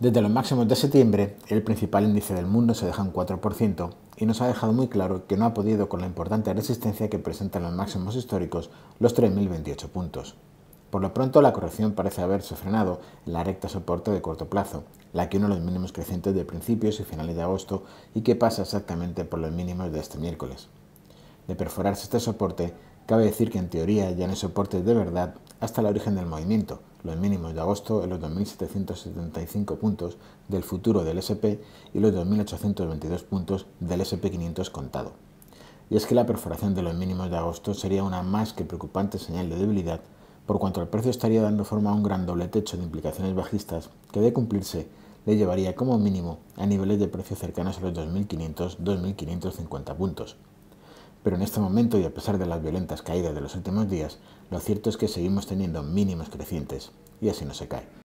Desde los máximos de septiembre, el principal índice del mundo se deja en 4% y nos ha dejado muy claro que no ha podido con la importante resistencia que presentan los máximos históricos, los 3.028 puntos. Por lo pronto, la corrección parece haber frenado en la recta soporte de corto plazo, la que uno de los mínimos crecientes de principios y finales de agosto y que pasa exactamente por los mínimos de este miércoles. De perforarse este soporte, cabe decir que en teoría ya no hay soporte de verdad hasta el origen del movimiento, los mínimos de agosto en los 2.775 puntos del futuro del SP y los 2.822 puntos del SP500 contado. Y es que la perforación de los mínimos de agosto sería una más que preocupante señal de debilidad, por cuanto el precio estaría dando forma a un gran doble techo de implicaciones bajistas que de cumplirse le llevaría como mínimo a niveles de precio cercanos a los 2.500-2.550 puntos. Pero en este momento y a pesar de las violentas caídas de los últimos días, lo cierto es que seguimos teniendo mínimos crecientes y así no se cae.